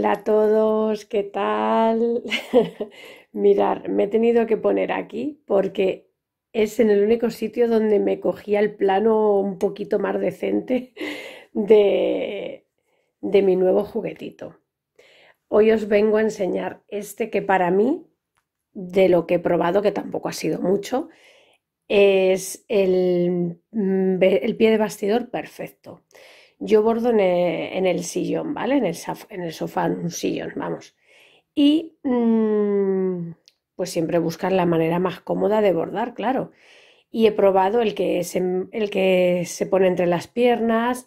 Hola a todos, ¿qué tal? Mirar, me he tenido que poner aquí porque es en el único sitio donde me cogía el plano un poquito más decente de, de mi nuevo juguetito. Hoy os vengo a enseñar este que para mí, de lo que he probado, que tampoco ha sido mucho, es el, mm, el pie de bastidor perfecto. Yo bordo e, en el, sillón, ¿vale? En el, sofá, en un sillón, vamos. Y mm, pues siempre buscar la manera más cómoda de bordar, claro. Y he probado el que es el que se pone entre las piernas.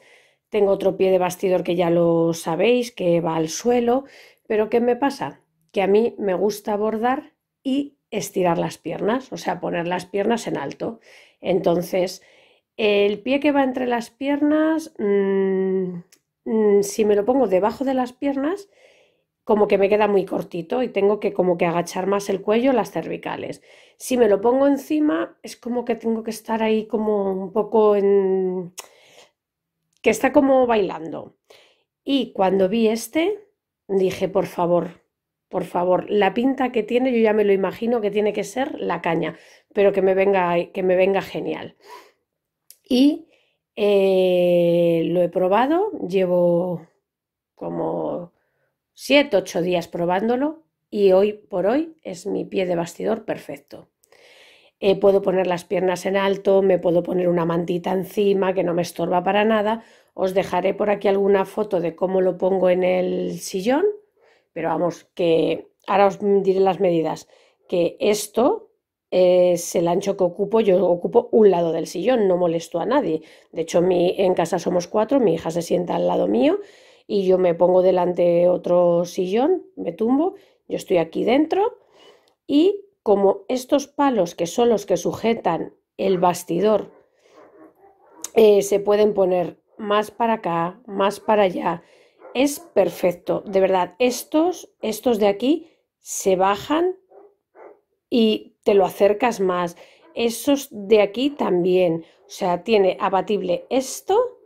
Tengo otro pie de bastidor que ya lo sabéis, que va al suelo. Pero ¿qué me pasa? Que a mí me gusta bordar y estirar las piernas, o sea, poner las piernas en alto. Entonces, el pie que va entre las piernas, mm, mm, si me lo pongo debajo de las piernas, como que me queda muy cortito y tengo que como que agachar más el cuello, las cervicales. Si me lo pongo encima, es como que tengo que estar ahí como un poco en... que está como bailando. Y cuando vi este, dije, por favor, por favor, la pinta que tiene, yo ya me lo imagino que tiene que ser la caña, pero que me venga, que me venga genial y eh, lo he probado, llevo como 7, 8 días probándolo y hoy por hoy es mi pie de bastidor perfecto. Eh, puedo poner las piernas en alto, me puedo poner una mantita encima que no me estorba para nada. Os dejaré por aquí alguna foto de cómo lo pongo en el sillón, pero vamos, que ahora os diré las medidas, que esto es el ancho que ocupo, yo ocupo un lado del sillón, no molesto a nadie. De hecho, mi, en casa somos cuatro, mi hija se sienta al lado mío y yo me pongo delante otro sillón, me tumbo, yo estoy aquí dentro y como estos palos que son los que sujetan el bastidor eh, se pueden poner más para acá, más para allá, es perfecto. De verdad, estos, estos de aquí se bajan y te lo acercas más. Esos de aquí también. O sea, tiene abatible esto,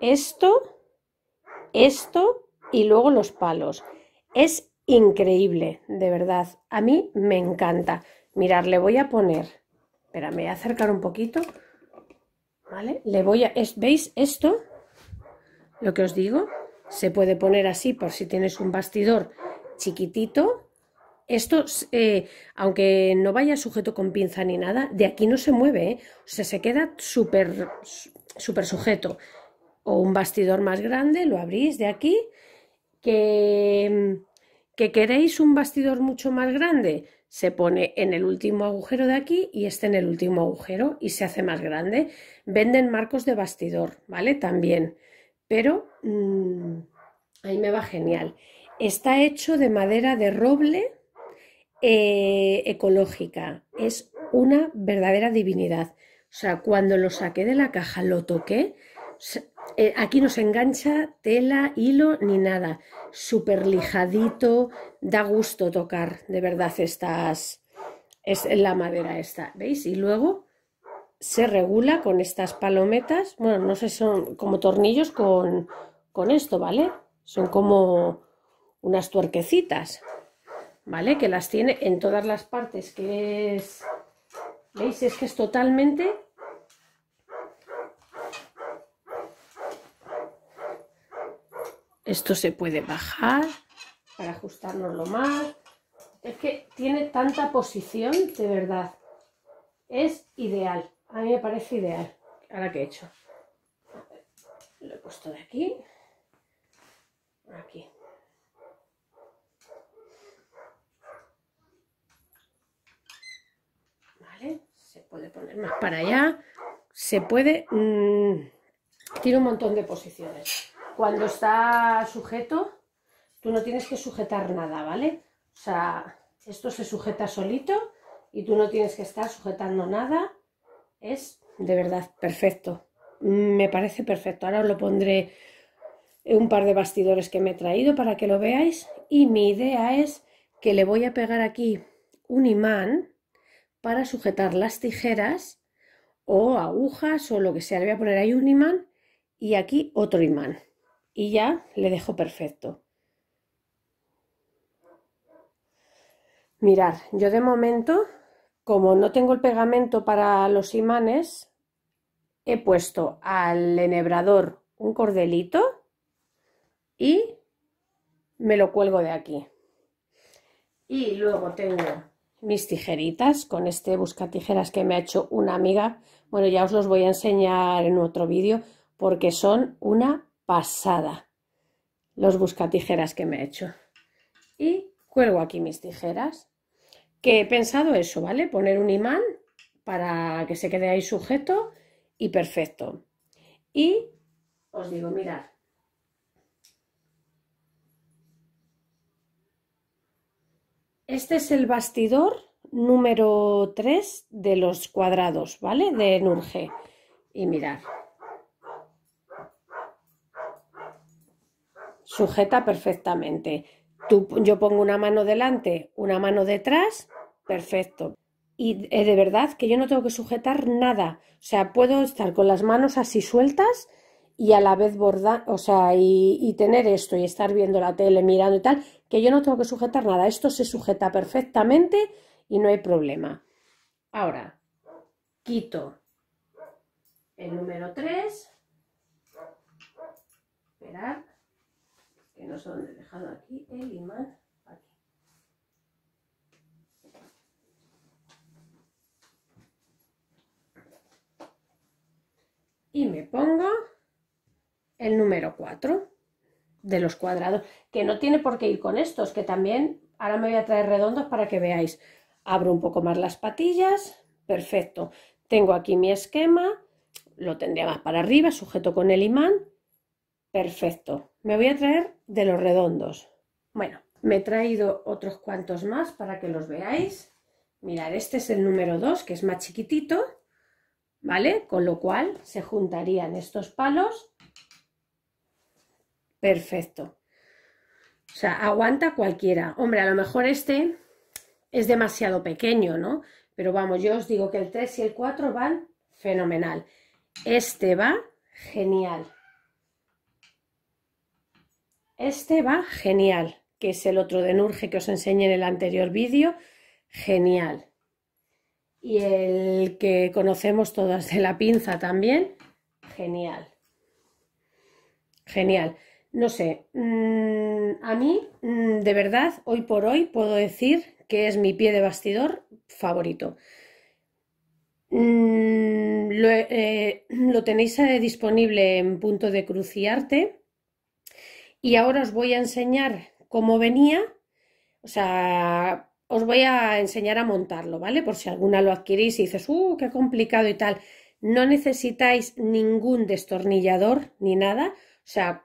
esto, esto y luego los palos. Es increíble, de verdad. A mí me encanta. mirad, le voy a poner. Espera, me voy a acercar un poquito. ¿Vale? Le voy a. ¿Veis esto? Lo que os digo. Se puede poner así por si tienes un bastidor chiquitito esto, eh, aunque no vaya sujeto con pinza ni nada, de aquí no se mueve, ¿eh? o sea, se queda súper super sujeto. O un bastidor más grande, lo abrís de aquí. Que, mm, que queréis un bastidor mucho más grande, se pone en el último agujero de aquí y este en el último agujero y se hace más grande. Venden marcos de bastidor, ¿vale? También, pero mm, ahí me va genial. Está hecho de madera de roble eh, ecológica, es una verdadera divinidad. O sea, cuando lo saqué de la caja, lo toqué, eh, aquí no se engancha tela, hilo ni nada. Súper lijadito, da gusto tocar de verdad estas, es la madera esta, ¿veis? Y luego se regula con estas palometas, bueno, no sé, son como tornillos con, con esto, ¿vale? Son como unas tuerquecitas. ¿vale? Que las tiene en todas las partes, que es... ¿Veis? Es que es totalmente... Esto se puede bajar para lo más. Es que tiene tanta posición, de verdad. Es ideal. A mí me parece ideal. Ahora que he hecho. Lo he puesto de aquí. Aquí. puede poner más para allá, se puede... Mm, tiene un montón de posiciones. Cuando está sujeto, tú no tienes que sujetar nada, ¿vale? O sea, esto se sujeta solito y tú no tienes que estar sujetando nada. Es de verdad perfecto. Me parece perfecto. Ahora os lo pondré en un par de bastidores que me he traído para que lo veáis. Y mi idea es que le voy a pegar aquí un imán para sujetar las tijeras o agujas o lo que sea. Le voy a poner ahí un imán y aquí otro imán. Y ya le dejo perfecto. Mirad, yo de momento, como no tengo el pegamento para los imanes, he puesto al enhebrador un cordelito y me lo cuelgo de aquí. Y luego tengo mis tijeritas con este buscatijeras que me ha hecho una amiga. Bueno, ya os los voy a enseñar en otro vídeo porque son una pasada los buscatijeras que me ha hecho. Y cuelgo aquí mis tijeras, que he pensado eso, ¿vale? Poner un imán para que se quede ahí sujeto y perfecto. Y os digo, mirad, Este es el bastidor número 3 de los cuadrados, ¿vale? De Nurge. Y mirad. Sujeta perfectamente. Tú, yo pongo una mano delante, una mano detrás, perfecto. Y eh, de verdad que yo no tengo que sujetar nada. O sea, puedo estar con las manos así sueltas y a la vez bordar, o sea, y, tener esto y estar viendo la tele, mirando y tal, que yo no tengo que sujetar nada, esto se sujeta perfectamente y no hay problema. Ahora, quito el número 3. Esperad, que no sé dónde he dejado aquí el imán. Aquí. Y me pongo el número 4 de los cuadrados, que no tiene por qué ir con estos, que también ahora me voy a traer redondos para que veáis. Abro un poco más las patillas, perfecto. Tengo aquí mi esquema, lo tendría más para arriba, sujeto con el imán, perfecto. Me voy a traer de los redondos. Bueno, me he traído otros cuantos más para que los veáis. Mirad, este es el número 2, que es más chiquitito, ¿vale? Con lo cual se juntarían estos palos Perfecto. O sea, aguanta cualquiera. Hombre, a lo mejor este es demasiado pequeño, ¿no? Pero vamos, yo os digo que el 3 y el 4 van fenomenal. Este va genial. Este va genial, que es el otro de Nurge que os enseñé en el anterior vídeo. Genial. Y el que conocemos todas de la pinza también. Genial. Genial. No sé, mm, a mí, mm, de verdad, hoy por hoy puedo decir que es mi pie de bastidor favorito. Mm, eh, lo, tenéis eh, disponible en punto de cruciarte y ahora os voy a enseñar cómo venía, o sea, os voy a enseñar a montarlo, ¿vale? Por si alguna lo adquirís y dices, ¡uh, qué complicado y tal! No necesitáis ningún destornillador ni nada, o sea,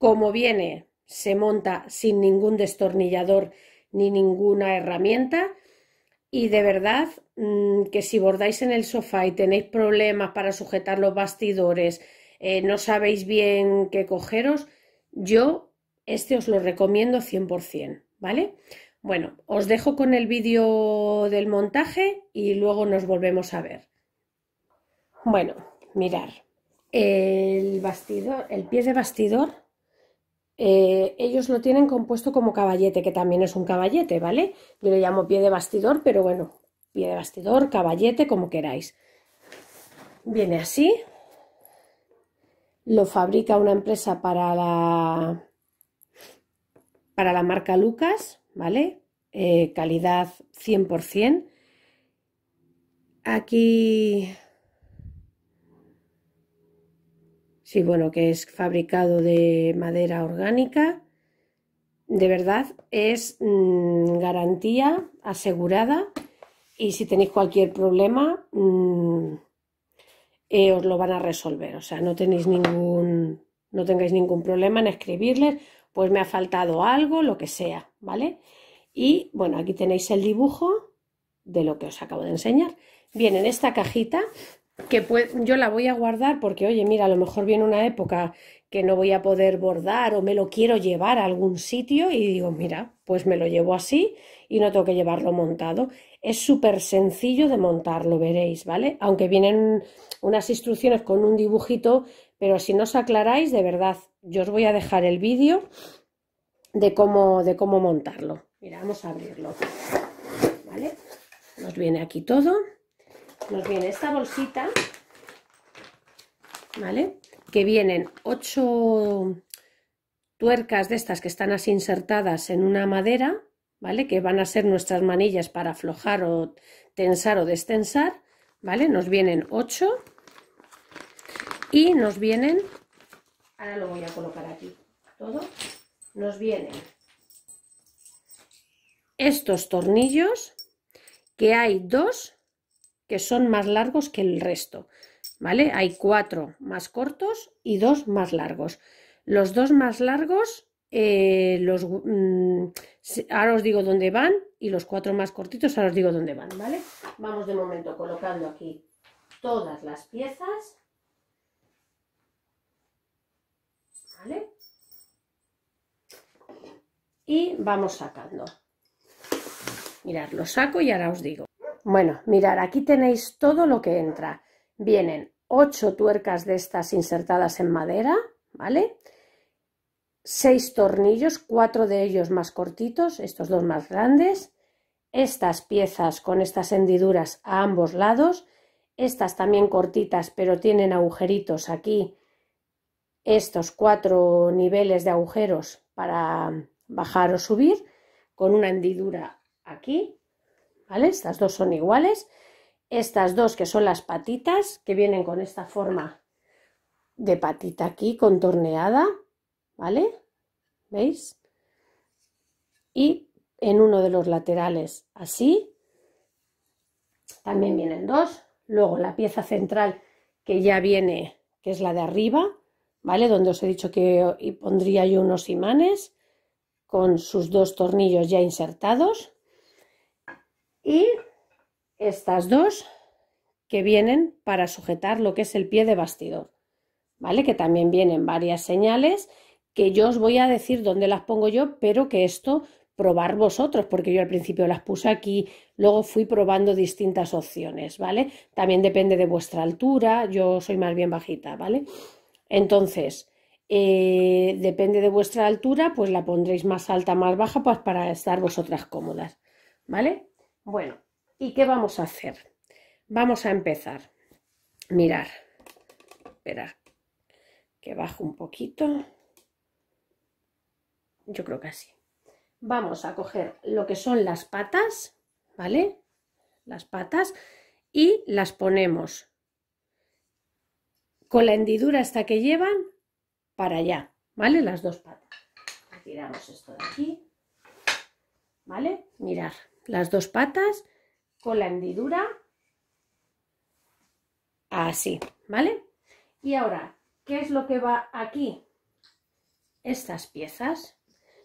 como viene, se monta sin ningún destornillador ni ninguna herramienta. Y de verdad mm, que si bordáis en el sofá y tenéis problemas para sujetar los bastidores, eh, no sabéis bien qué cogeros, yo este os lo recomiendo 100%, ¿vale? Bueno, os dejo con el vídeo del montaje y luego nos volvemos a ver. Bueno, mirar, el bastidor, el pie de bastidor eh, ellos lo tienen compuesto como caballete, que también es un caballete, ¿vale? Yo le llamo pie de bastidor, pero bueno, pie de bastidor, caballete, como queráis. Viene así. Lo fabrica una empresa para la, para la marca Lucas, ¿vale? Eh, calidad 100%. Aquí Sí, bueno, que es fabricado de madera orgánica. De verdad, es mm, garantía asegurada y si tenéis cualquier problema, mm, eh, os lo van a resolver. O sea, no tenéis ningún, no tengáis ningún problema en escribirles, pues me ha faltado algo, lo que sea, ¿vale? Y bueno, aquí tenéis el dibujo de lo que os acabo de enseñar. Bien, en esta cajita que yo la voy a guardar porque, oye, mira, a lo mejor viene una época que no voy a poder bordar o me lo quiero llevar a algún sitio y digo, mira, pues me lo llevo así y no tengo que llevarlo montado. Es súper sencillo de montar, lo veréis, ¿vale? Aunque vienen unas instrucciones con un dibujito, pero si no os aclaráis, de verdad, yo os voy a dejar el vídeo de cómo, de cómo montarlo. Mira, vamos a abrirlo, ¿vale? Nos viene aquí todo nos viene esta bolsita, ¿vale? Que vienen ocho tuercas de estas que están así insertadas en una madera, ¿vale? Que van a ser nuestras manillas para aflojar o tensar o destensar, ¿vale? Nos vienen ocho y nos vienen, ahora lo voy a colocar aquí, todo, nos vienen estos tornillos que hay dos que son más largos que el resto, ¿vale? Hay cuatro más cortos y dos más largos. Los dos más largos, eh, los, mm, ahora os digo dónde van y los cuatro más cortitos ahora os digo dónde van, ¿vale? Vamos de momento colocando aquí todas las piezas, ¿vale? Y vamos sacando. Mirad, lo saco y ahora os digo. Bueno, mirad, aquí tenéis todo lo que entra. Vienen 8 tuercas de estas insertadas en madera, ¿vale? 6 tornillos, cuatro de ellos más cortitos, estos dos más grandes. Estas piezas con estas hendiduras a ambos lados. Estas también cortitas, pero tienen agujeritos aquí. Estos cuatro niveles de agujeros para bajar o subir, con una hendidura aquí estas dos son iguales. Estas dos que son las patitas, que vienen con esta forma de patita aquí, contorneada, ¿vale? ¿Veis? Y en uno de los laterales así. También vienen dos. Luego la pieza central que ya viene, que es la de arriba, ¿vale? Donde os he dicho que pondría yo unos imanes con sus dos tornillos ya insertados, y estas dos que vienen para sujetar lo que es el pie de bastidor, ¿vale? Que también vienen varias señales que yo os voy a decir dónde las pongo yo, pero que esto probar vosotros, porque yo al principio las puse aquí, luego fui probando distintas opciones, ¿vale? También depende de vuestra altura, yo soy más bien bajita, ¿vale? Entonces, eh, depende de vuestra altura, pues la pondréis más alta, más baja, pues para estar vosotras cómodas, ¿vale? Bueno, ¿y qué vamos a hacer? Vamos a empezar. Mirar. Espera. Que bajo un poquito. Yo creo que así. Vamos a coger lo que son las patas, ¿vale? Las patas y las ponemos con la hendidura hasta que llevan para allá, ¿vale? Las dos patas. Tiramos esto de aquí, ¿vale? Mirar las dos patas con la hendidura así, ¿vale? Y ahora, ¿qué es lo que va aquí? Estas piezas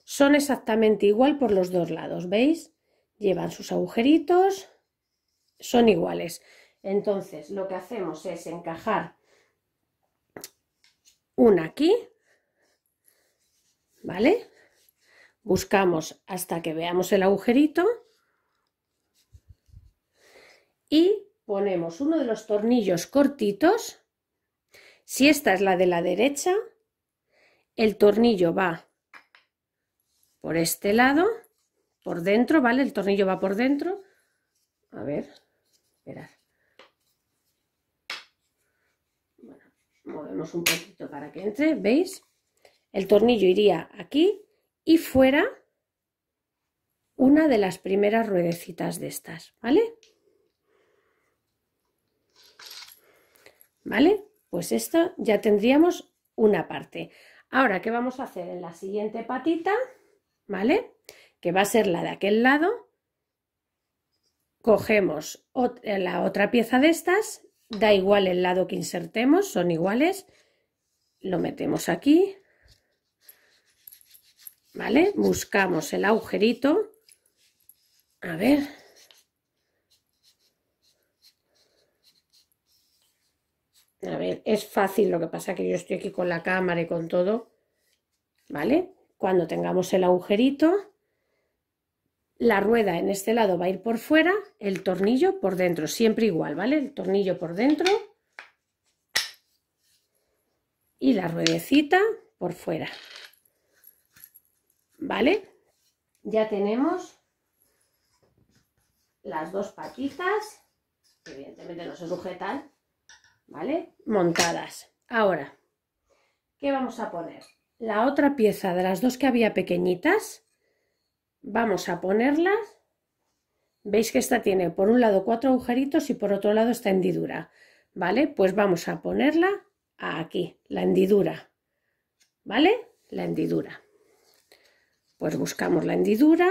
son exactamente igual por los dos lados, ¿veis? Llevan sus agujeritos, son iguales. Entonces, lo que hacemos es encajar una aquí, ¿vale? Buscamos hasta que veamos el agujerito y ponemos uno de los tornillos cortitos. Si esta es la de la derecha, el tornillo va por este lado, por dentro, ¿vale? El tornillo va por dentro. A ver, esperad. Bueno, movemos un poquito para que entre, ¿veis? El tornillo iría aquí y fuera una de las primeras ruedecitas de estas, ¿vale? ¿Vale? Pues esto ya tendríamos una parte. Ahora, ¿qué vamos a hacer en la siguiente patita? ¿Vale? Que va a ser la de aquel lado. Cogemos eh, la otra pieza de estas, da igual el lado que insertemos, son iguales. Lo metemos aquí. ¿Vale? Buscamos el agujerito. A ver, A ver, es fácil, lo que pasa que yo estoy aquí con la cámara y con todo. ¿Vale? Cuando tengamos el agujerito, la rueda en este lado va a ir por fuera, el tornillo por dentro, siempre igual, ¿vale? El tornillo por dentro y la ruedecita por fuera. ¿Vale? Ya tenemos las dos patitas, evidentemente no se sujetan, ¿vale? Montadas. Ahora, ¿qué vamos a poner? La otra pieza de las dos que había pequeñitas, vamos a ponerlas. Veis que esta tiene por un lado cuatro agujeritos y por otro lado esta hendidura, ¿vale? Pues vamos a ponerla aquí, la hendidura, ¿vale? La hendidura. Pues buscamos la hendidura.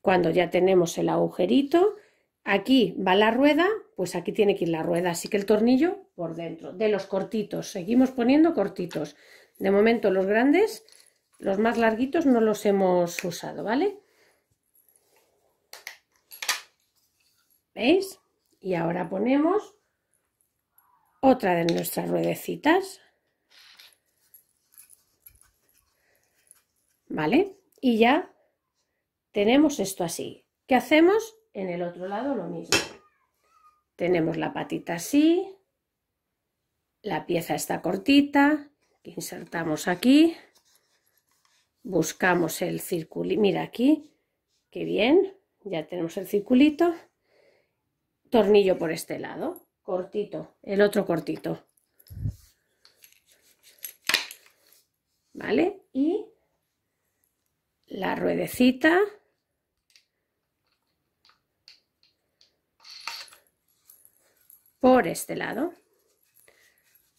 Cuando ya tenemos el agujerito, Aquí va la rueda, pues aquí tiene que ir la rueda, así que el tornillo por dentro, de los cortitos, seguimos poniendo cortitos. De momento los grandes, los más larguitos no los hemos usado, ¿vale? ¿Veis? Y ahora ponemos otra de nuestras ruedecitas. ¿Vale? Y ya tenemos esto así. ¿Qué hacemos? en el otro lado lo mismo. Tenemos la patita así, la pieza está cortita, insertamos aquí, buscamos el circulito, mira aquí, qué bien, ya tenemos el circulito, tornillo por este lado, cortito, el otro cortito. ¿Vale? Y la ruedecita por este lado.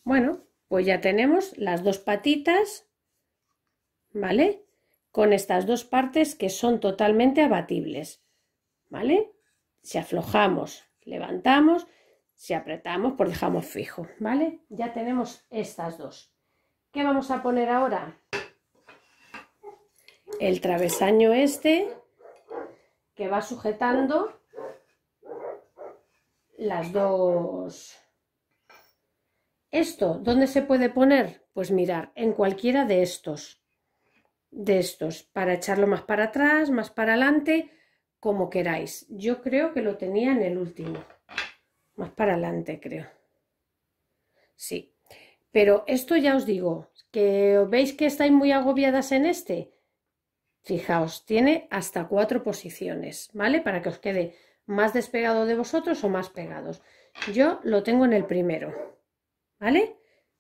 Bueno, pues ya tenemos las dos patitas, ¿vale? Con estas dos partes que son totalmente abatibles, ¿vale? Si aflojamos, levantamos, si apretamos, pues dejamos fijo, ¿vale? Ya tenemos estas dos. ¿Qué vamos a poner ahora? El travesaño este que va sujetando las dos. Esto, ¿dónde se puede poner? Pues mirar, en cualquiera de estos, de estos, para echarlo más para atrás, más para adelante, como queráis. Yo creo que lo tenía en el último, más para adelante creo. Sí, pero esto ya os digo, que veis que estáis muy agobiadas en este. Fijaos, tiene hasta cuatro posiciones, ¿vale? Para que os quede más despegado de vosotros o más pegados. Yo lo tengo en el primero, ¿vale?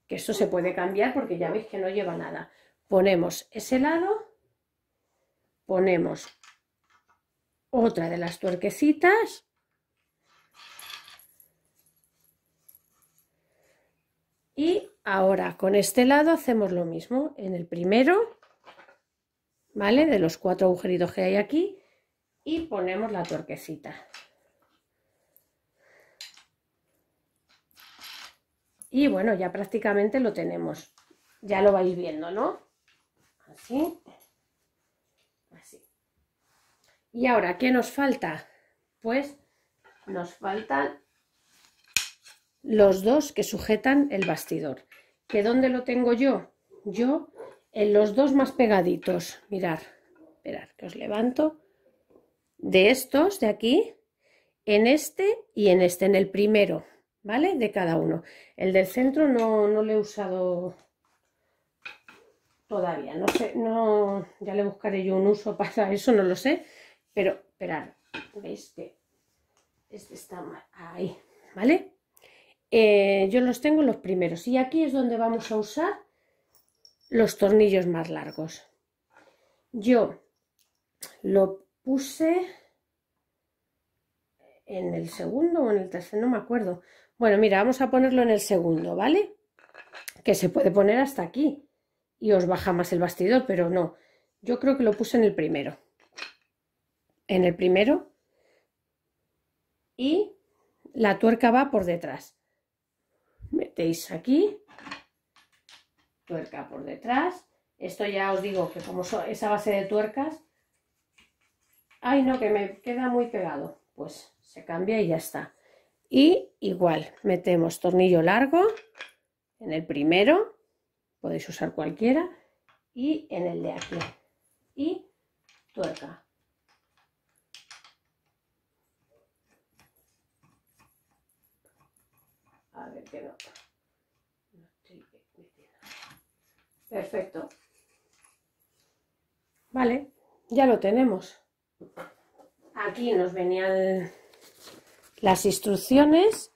Que esto se puede cambiar porque ya veis que no lleva nada. Ponemos ese lado, ponemos otra de las tuerquecitas, y ahora con este lado hacemos lo mismo, en el primero, ¿vale? De los cuatro agujeritos que hay aquí, y ponemos la tuerquecita. Y bueno, ya prácticamente lo tenemos. Ya lo vais viendo, ¿no? Así. Así. Y ahora, ¿qué nos falta? Pues nos faltan los dos que sujetan el bastidor. ¿Que dónde lo tengo yo? Yo en los dos más pegaditos. Mirad, esperad que os levanto. De estos de aquí, en este y en este, en el primero. ¿vale? De cada uno. El del centro no, no lo he usado todavía. No sé, no, ya le buscaré yo un uso para eso, no lo sé. Pero, esperad, veis este está Ahí, ¿vale? Eh, yo los tengo los primeros. Y aquí es donde vamos a usar los tornillos más largos. Yo lo puse en el segundo o en el tercero, no me acuerdo. Bueno, mira, vamos a ponerlo en el segundo, ¿vale? Que se puede poner hasta aquí y os baja más el bastidor, pero no. Yo creo que lo puse en el primero. En el primero. Y la tuerca va por detrás. Metéis aquí. Tuerca por detrás. Esto ya os digo que como esa base de tuercas... Ay, no, que me queda muy pegado. Pues se cambia y ya está. Y igual, metemos tornillo largo en el primero, podéis usar cualquiera, y en el de aquí. Y tuerca. A ver que no. Perfecto. Vale, ya lo tenemos. Aquí nos venía el las instrucciones,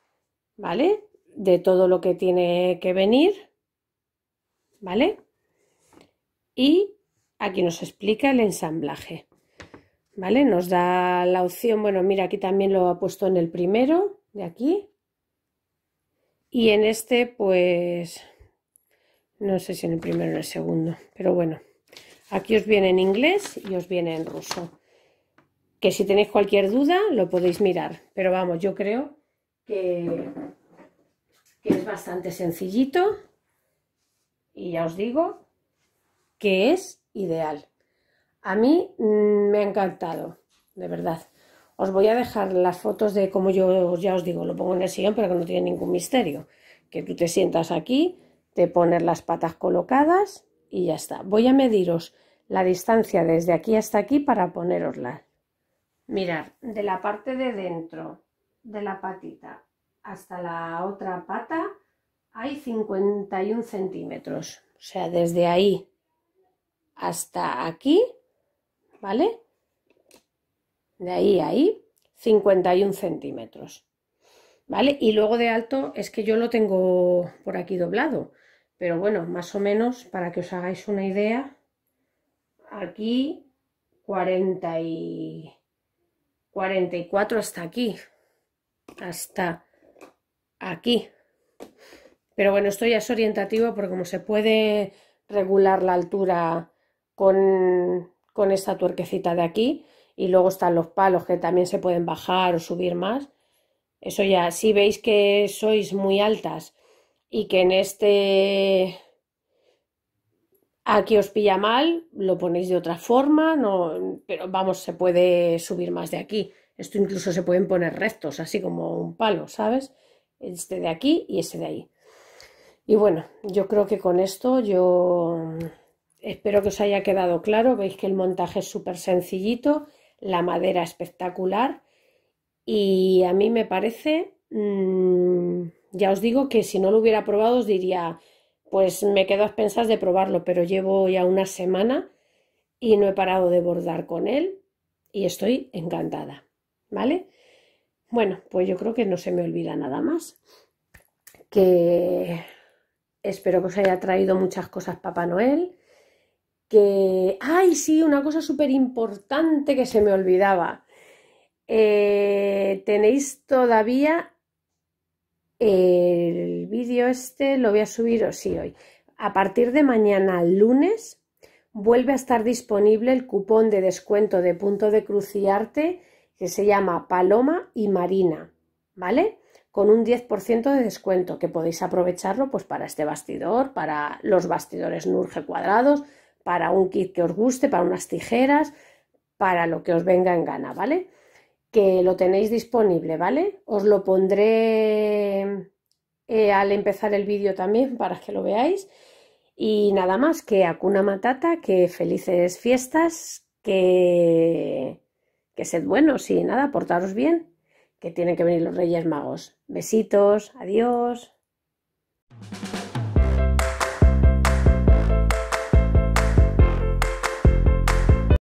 ¿vale? De todo lo que tiene que venir, ¿vale? Y aquí nos explica el ensamblaje, ¿vale? Nos da la opción, bueno, mira, aquí también lo ha puesto en el primero, de aquí. Y en este, pues, no sé si en el primero o en el segundo, pero bueno, aquí os viene en inglés y os viene en ruso si tenéis cualquier duda lo podéis mirar. Pero vamos, yo creo que, es bastante sencillito y ya os digo que es ideal. A mí mm, me ha encantado, de verdad. Os voy a dejar las fotos de cómo yo ya os digo, lo pongo en el siguiente pero que no tiene ningún misterio. Que tú te sientas aquí, te pones las patas colocadas y ya está. Voy a mediros la distancia desde aquí hasta aquí para ponerosla. Mirad, de la parte de dentro de la patita hasta la otra pata hay 51 centímetros. O sea, desde ahí hasta aquí, ¿vale? De ahí a ahí, 51 centímetros. ¿Vale? Y luego de alto es que yo lo tengo por aquí doblado. Pero bueno, más o menos, para que os hagáis una idea, aquí 40 y... 44 hasta aquí, hasta aquí. Pero bueno, esto ya es orientativo porque como se puede regular la altura con, con esta tuerquecita de aquí y luego están los palos que también se pueden bajar o subir más, eso ya, si veis que sois muy altas y que en este Aquí os pilla mal, lo ponéis de otra forma, no, pero vamos, se puede subir más de aquí. Esto incluso se pueden poner rectos, así como un palo, ¿sabes? Este de aquí y ese de ahí. Y bueno, yo creo que con esto yo espero que os haya quedado claro. Veis que el montaje es súper sencillito, la madera espectacular y a mí me parece, mm, ya os digo que si no lo hubiera probado os diría pues me quedo a expensas de probarlo, pero llevo ya una semana y no he parado de bordar con él y estoy encantada, ¿vale? Bueno, pues yo creo que no se me olvida nada más, que espero que os haya traído muchas cosas Papá Noel, que... ¡Ay, sí! Una cosa súper importante que se me olvidaba. Eh, tenéis todavía el vídeo este lo voy a subir sí hoy. A partir de mañana, lunes, vuelve a estar disponible el cupón de descuento de punto de cruciarte que se llama Paloma y Marina, ¿vale? Con un 10% de descuento que podéis aprovecharlo pues para este bastidor, para los bastidores Nurge cuadrados, para un kit que os guste, para unas tijeras, para lo que os venga en gana, ¿vale? que lo tenéis disponible, ¿vale? Os lo pondré eh, al empezar el vídeo también para que lo veáis. Y nada más que cuna Matata, que felices fiestas, que, que sed buenos y nada, portaros bien, que tienen que venir los Reyes Magos. Besitos, adiós.